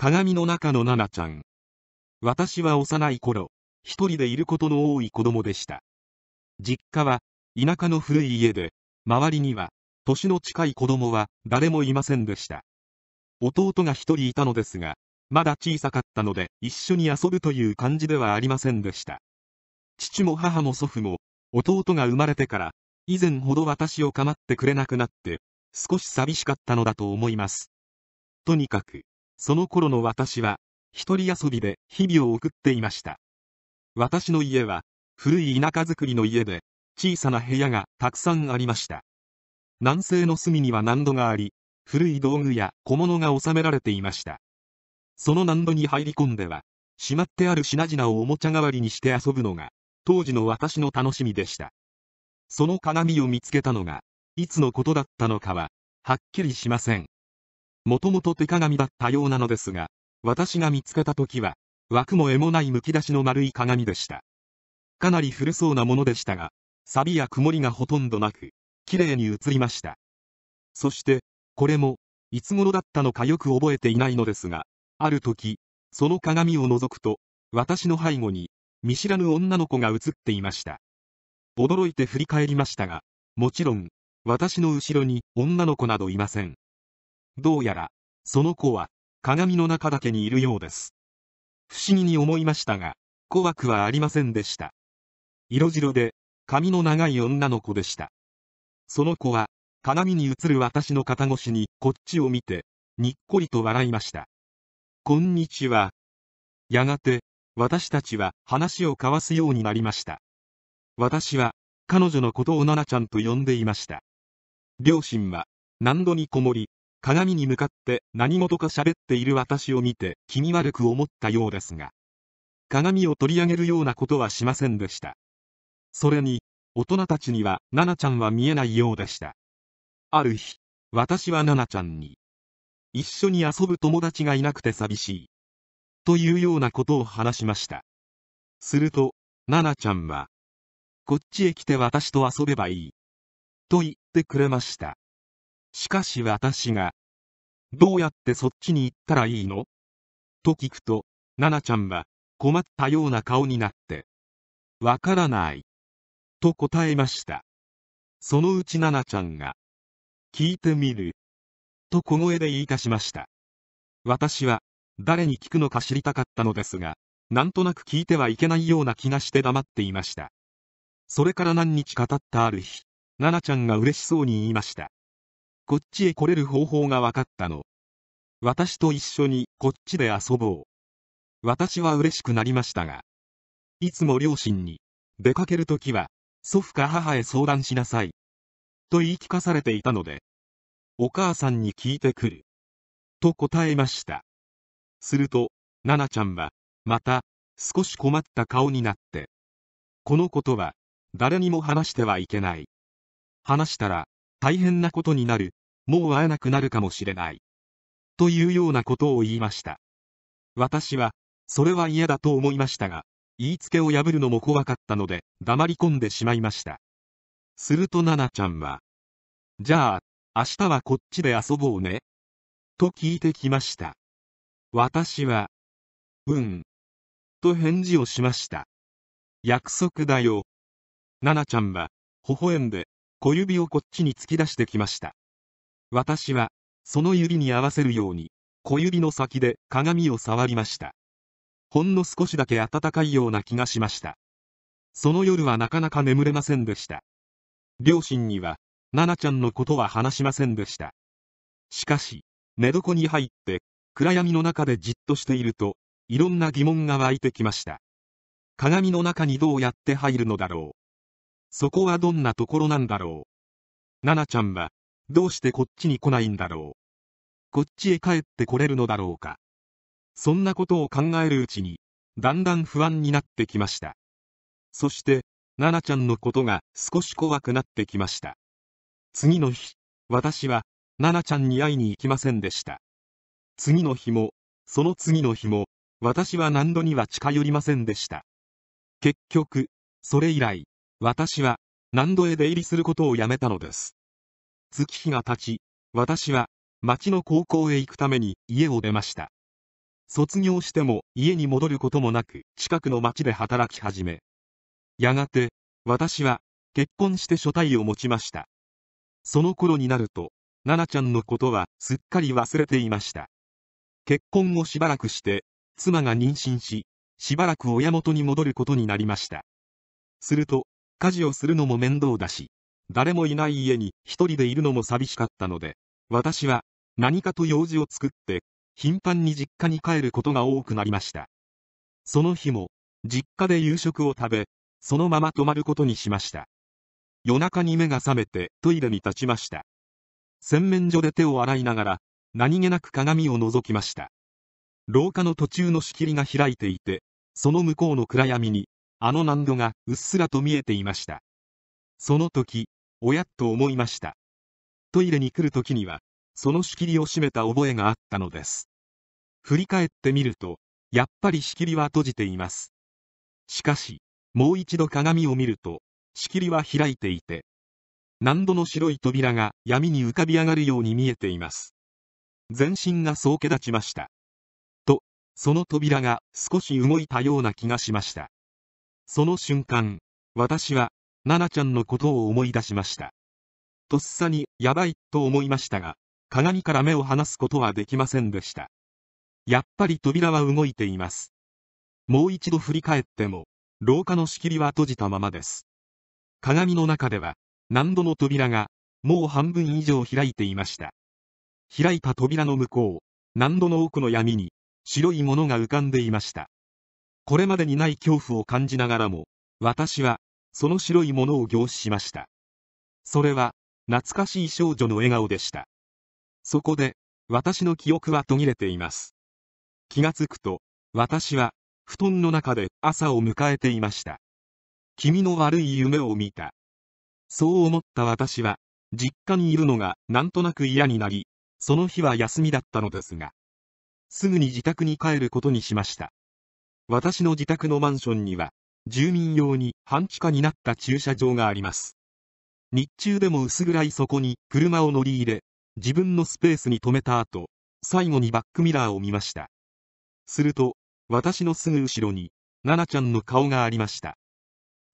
鏡の中のナナちゃん。私は幼い頃、一人でいることの多い子供でした。実家は、田舎の古い家で、周りには、年の近い子供は誰もいませんでした。弟が一人いたのですが、まだ小さかったので、一緒に遊ぶという感じではありませんでした。父も母も祖父も、弟が生まれてから、以前ほど私を構ってくれなくなって、少し寂しかったのだと思います。とにかく、その頃の私は、一人遊びで日々を送っていました。私の家は、古い田舎作りの家で、小さな部屋がたくさんありました。南西の隅には難度があり、古い道具や小物が収められていました。その難度に入り込んでは、しまってある品々をおもちゃ代わりにして遊ぶのが、当時の私の楽しみでした。その鏡を見つけたのが、いつのことだったのかは、はっきりしません。もともと手鏡だったようなのですが、私が見つけた時は、枠も絵もないむき出しの丸い鏡でした。かなり古そうなものでしたが、錆や曇りがほとんどなく、綺麗に映りました。そして、これも、いつ頃だったのかよく覚えていないのですが、ある時、その鏡を覗くと、私の背後に、見知らぬ女の子が映っていました。驚いて振り返りましたが、もちろん、私の後ろに女の子などいません。どうやら、その子は、鏡の中だけにいるようです。不思議に思いましたが、怖くはありませんでした。色白で、髪の長い女の子でした。その子は、鏡に映る私の肩越しにこっちを見て、にっこりと笑いました。こんにちは。やがて、私たちは話を交わすようになりました。私は、彼女のことをナナちゃんと呼んでいました。両親は、何度にこもり、鏡に向かって何事か喋っている私を見て気味悪く思ったようですが、鏡を取り上げるようなことはしませんでした。それに、大人たちには、ナナちゃんは見えないようでした。ある日、私はナナちゃんに、一緒に遊ぶ友達がいなくて寂しい。というようなことを話しました。すると、ナナちゃんは、こっちへ来て私と遊べばいい。と言ってくれました。しかし私が、どうやってそっちに行ったらいいのと聞くと、ナナちゃんは困ったような顔になって、わからない。と答えました。そのうちナナちゃんが、聞いてみる。と小声で言い出しました。私は、誰に聞くのか知りたかったのですが、なんとなく聞いてはいけないような気がして黙っていました。それから何日か経ったある日、ナナちゃんが嬉しそうに言いました。こっちへ来れる方法が分かったの。私と一緒にこっちで遊ぼう。私は嬉しくなりましたが、いつも両親に、出かけるときは、祖父か母へ相談しなさい。と言い聞かされていたので、お母さんに聞いてくる。と答えました。すると、ななちゃんは、また、少し困った顔になって、このことは、誰にも話してはいけない。話したら、大変なことになる、もう会えなくなるかもしれない。というようなことを言いました。私は、それは嫌だと思いましたが、言いつけを破るのも怖かったので、黙り込んでしまいました。すると、ななちゃんは、じゃあ、明日はこっちで遊ぼうね。と聞いてきました。私は、うん。と返事をしました。約束だよ。ななちゃんは、微笑んで、小指をこっちに突き出してきました。私は、その指に合わせるように、小指の先で鏡を触りました。ほんの少しだけ暖かいような気がしました。その夜はなかなか眠れませんでした。両親には、ななちゃんのことは話しませんでした。しかし、寝床に入って、暗闇の中でじっとしていると、いろんな疑問が湧いてきました。鏡の中にどうやって入るのだろう。そこはどんなところなんだろう。ななちゃんは、どうしてこっちに来ないんだろうこっちへ帰ってこれるのだろうかそんなことを考えるうちにだんだん不安になってきましたそして奈々ちゃんのことが少し怖くなってきました次の日私は奈々ちゃんに会いに行きませんでした次の日もその次の日も私は何度には近寄りませんでした結局それ以来私は何度へ出入りすることをやめたのです月日が経ち私は町の高校へ行くために家を出ました卒業しても家に戻ることもなく近くの町で働き始めやがて私は結婚して所帯を持ちましたその頃になると奈々ちゃんのことはすっかり忘れていました結婚をしばらくして妻が妊娠ししばらく親元に戻ることになりましたすると家事をするのも面倒だし誰もいない家に一人でいるのも寂しかったので、私は何かと用事を作って、頻繁に実家に帰ることが多くなりました。その日も、実家で夕食を食べ、そのまま泊まることにしました。夜中に目が覚めてトイレに立ちました。洗面所で手を洗いながら、何気なく鏡を覗きました。廊下の途中の仕切りが開いていて、その向こうの暗闇に、あの難度がうっすらと見えていました。その時、おやっと思いました。トイレに来るときには、その仕切りを閉めた覚えがあったのです。振り返ってみると、やっぱり仕切りは閉じています。しかし、もう一度鏡を見ると、仕切りは開いていて、何度の白い扉が闇に浮かび上がるように見えています。全身がそうけ立ちました。と、その扉が少し動いたような気がしました。その瞬間、私は奈々ちゃんのことを思い出しました。とっさに、やばい、と思いましたが、鏡から目を離すことはできませんでした。やっぱり扉は動いています。もう一度振り返っても、廊下の仕切りは閉じたままです。鏡の中では、何度の扉が、もう半分以上開いていました。開いた扉の向こう、何度の奥の闇に、白いものが浮かんでいました。これまでにない恐怖を感じながらも、私は、その白いものを凝視しましたそれは懐かしい少女の笑顔でしたそこで私の記憶は途切れています気がつくと私は布団の中で朝を迎えていました君の悪い夢を見たそう思った私は実家にいるのがなんとなく嫌になりその日は休みだったのですがすぐに自宅に帰ることにしました私の自宅のマンションには住民用に半地下になった駐車場があります。日中でも薄暗いそこに車を乗り入れ、自分のスペースに停めた後、最後にバックミラーを見ました。すると、私のすぐ後ろに、ななちゃんの顔がありました。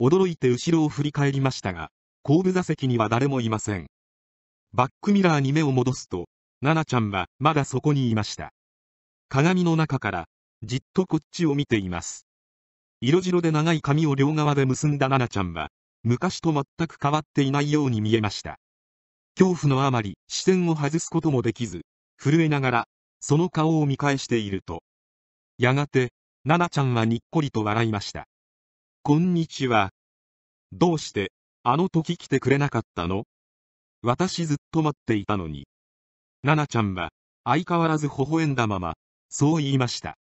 驚いて後ろを振り返りましたが、後部座席には誰もいません。バックミラーに目を戻すと、ななちゃんはまだそこにいました。鏡の中から、じっとこっちを見ています。色白で長い髪を両側で結んだ奈々ちゃんは、昔と全く変わっていないように見えました。恐怖のあまり、視線を外すこともできず、震えながら、その顔を見返していると。やがて、奈々ちゃんはにっこりと笑いました。こんにちは。どうして、あの時来てくれなかったの私ずっと待っていたのに。奈々ちゃんは、相変わらず微笑んだまま、そう言いました。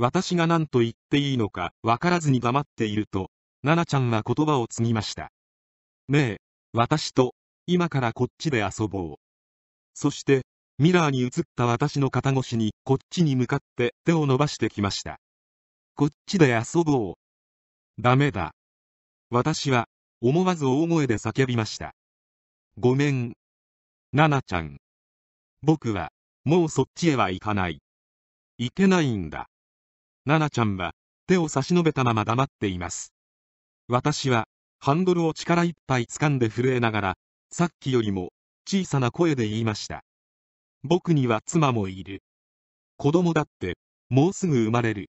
私が何と言っていいのかわからずに黙っていると、ナナちゃんは言葉を継ぎました。ねえ、私と、今からこっちで遊ぼう。そして、ミラーに映った私の肩越しにこっちに向かって手を伸ばしてきました。こっちで遊ぼう。ダメだ。私は、思わず大声で叫びました。ごめん。ナナちゃん。僕は、もうそっちへは行かない。行けないんだ。ナナちゃんは、手を差し伸べたまま黙っています。私は、ハンドルを力いっぱい掴んで震えながら、さっきよりも、小さな声で言いました。僕には妻もいる。子供だって、もうすぐ生まれる。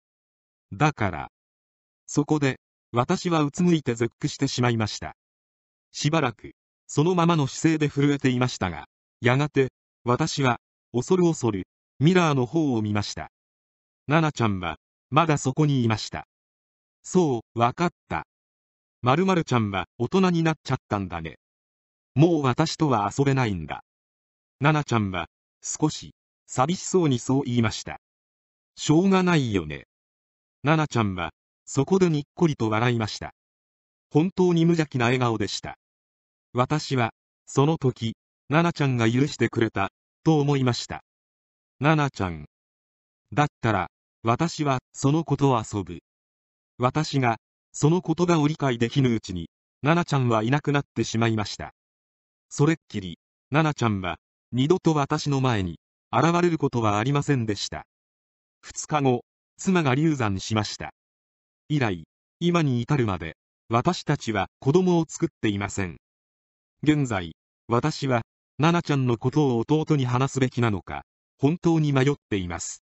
だから。そこで、私はうつむいて絶句してしまいました。しばらく、そのままの姿勢で震えていましたが、やがて、私は、恐る恐る、ミラーの方を見ました。ナナちゃんは、まだそこにいました。そう、わかった。まるちゃんは大人になっちゃったんだね。もう私とは遊べないんだ。ななちゃんは、少し、寂しそうにそう言いました。しょうがないよね。ななちゃんは、そこでにっこりと笑いました。本当に無邪気な笑顔でした。私は、その時、ななちゃんが許してくれた、と思いました。ななちゃん。だったら、私は、その子と遊ぶ。私が、その言葉を理解できぬうちに、ナナちゃんはいなくなってしまいました。それっきり、ナナちゃんは、二度と私の前に、現れることはありませんでした。二日後、妻が流産しました。以来、今に至るまで、私たちは子供を作っていません。現在、私は、ナナちゃんのことを弟に話すべきなのか、本当に迷っています。